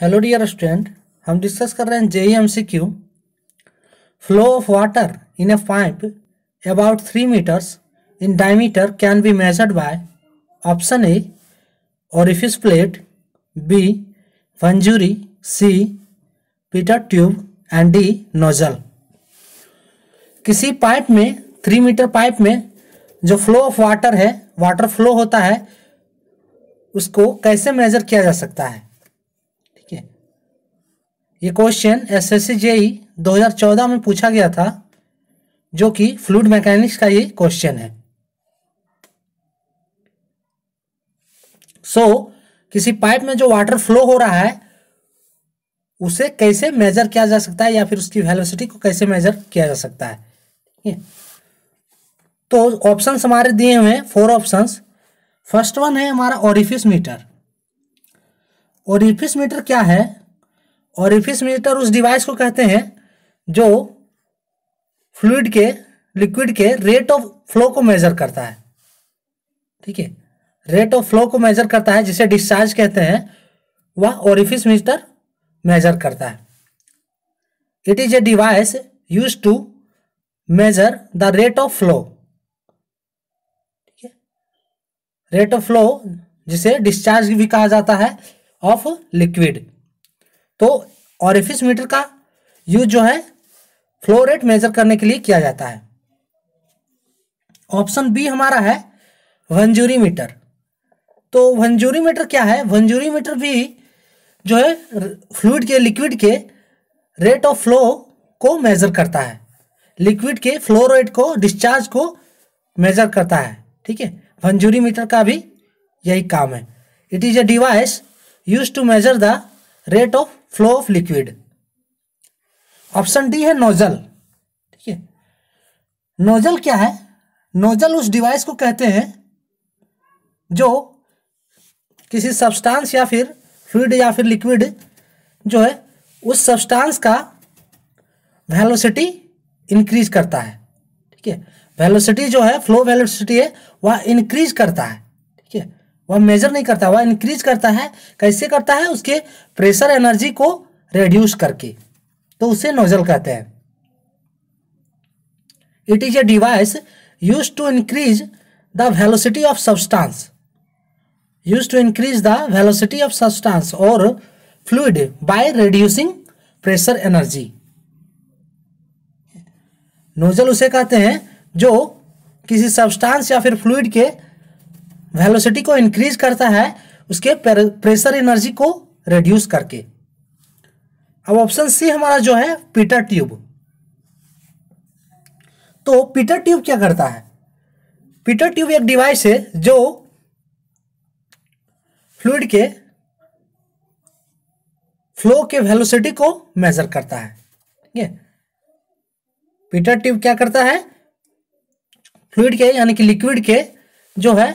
hello dear student हम discuss कर रहे हैं JE M C Q flow of water in a pipe about three metres in diameter can be measured by option A orifice plate B venturi C pitot tube and D nozzle किसी pipe में three meter pipe में जो flow of water है water flow होता है उसको कैसे major किया जा सकता है ये question S S C JE दो में पूछा गया था जो कि फ्लूड मैकेनिक्स का ये क्वेश्चन है सो so, किसी पाइप में जो वाटर फ्लो हो रहा है उसे कैसे मेजर किया जा सकता है या फिर उसकी वेलोसिटी को कैसे मेजर किया जा सकता है है तो ऑप्शंस हमारे दिए हुए हैं फोर ऑप्शंस फर्स्ट वन है हमारा ओरिफिस मीटर ओरिफिस मीटर क्या है और रिफ्यूज मीटर उस डिवाइस को कहते हैं जो फ्लूड के लिक्विड के रेट ऑफ फ्लो को मेजर करता है ठीक है रेट ऑफ फ्लो को मेजर करता है जिसे डिस्चार्ज कहते हैं वह ओरिफिस मीटर मेजर करता है it is a device use to measure the rate of flow ठीक है रेट ऑफ फ्लो जिसे डिस्चार्ज भी कहा जाता है ऑफ लिक्विड तो ऑरिफिस मीटर का यूज जो है फ्लो रेट मेजर करने के लिए किया जाता है ऑप्शन बी हमारा है वंजूरी मीटर तो वंजूरी मीटर क्या है वंजूरी मीटर भी जो है फ्लूड के लिक्विड के रेट ऑफ फ्लो को मेजर करता है लिक्विड के फ्लो रेट को डिस्चार्ज को मेजर करता है ठीक है वंजूरी मीटर का भी यही काम है it is a device use to measure the rate of flow of liquid option D है नोजल ठीक है नोजल क्या है नोजल उस डिवाइस को कहते हैं जो किसी सब्सटेंस या फिर फ्लूड या फिर लिक्विड जो है उस सब्सटेंस का वेलोसिटी इंक्रीज करता है ठीक है वेलोसिटी जो है फ्लो वेलोसिटी है वह इंक्रीज करता है वह मेजर नहीं करता वह इंक्रीज करता है कैसे करता है उसके प्रेशर एनर्जी को रेड्यूस करके तो उसे नोजल कहते हैं it is a device use to increase the velocity of substance use to increase the velocity of substance और fluid by reducing pressure energy nozzle उसे कहते हैं जो किसी सब्सटेंस या फिर फ्लूड के वेलोसिटी को इंक्रीज करता है उसके प्रेशर एनर्जी को रिड्यूस करके अब ऑप्शन सी हमारा जो है पीटर ट्यूब तो पीटर ट्यूब क्या करता है पीटर ट्यूब एक डिवाइस है जो फ्लूड के फ्लो के वेलोसिटी को मेजर करता है ठीक है पीटर ट्यूब क्या करता है फ्लूड के यानी कि लिक्विड के जो है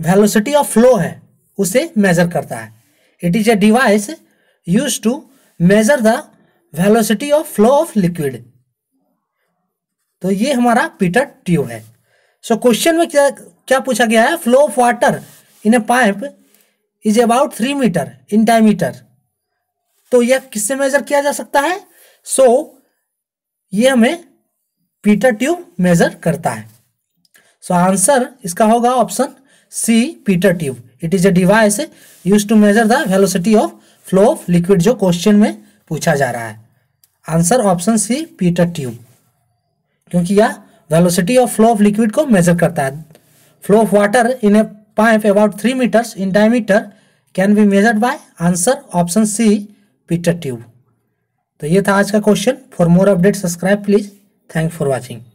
वेलोसिटी ऑफ फ्लो है उसे मेजर करता है it is a device use to measure the velocity of flow of liquid तो ये हमारा पीटर ट्यूब है सो so, क्वेश्चन में क्या क्या पूछा गया है flow of water in a pipe is about three metre in diameter तो यह किससे मेजर किया जा सकता है सो so, ये हमें पीटर ट्यूब मेजर करता है सो so, आंसर इसका होगा option C pitot tube it is a device use to measure the velocity of flow of liquid जो क्वेश्चन में पूछा जा रहा है answer option C pitot tube क्योंकि यह velocity of flow of liquid को मेजर करता है flow of water in a pipe about three metres in diameter can be measured by answer option C pitot tube तो ये था आज का question for more update subscribe please thank for watching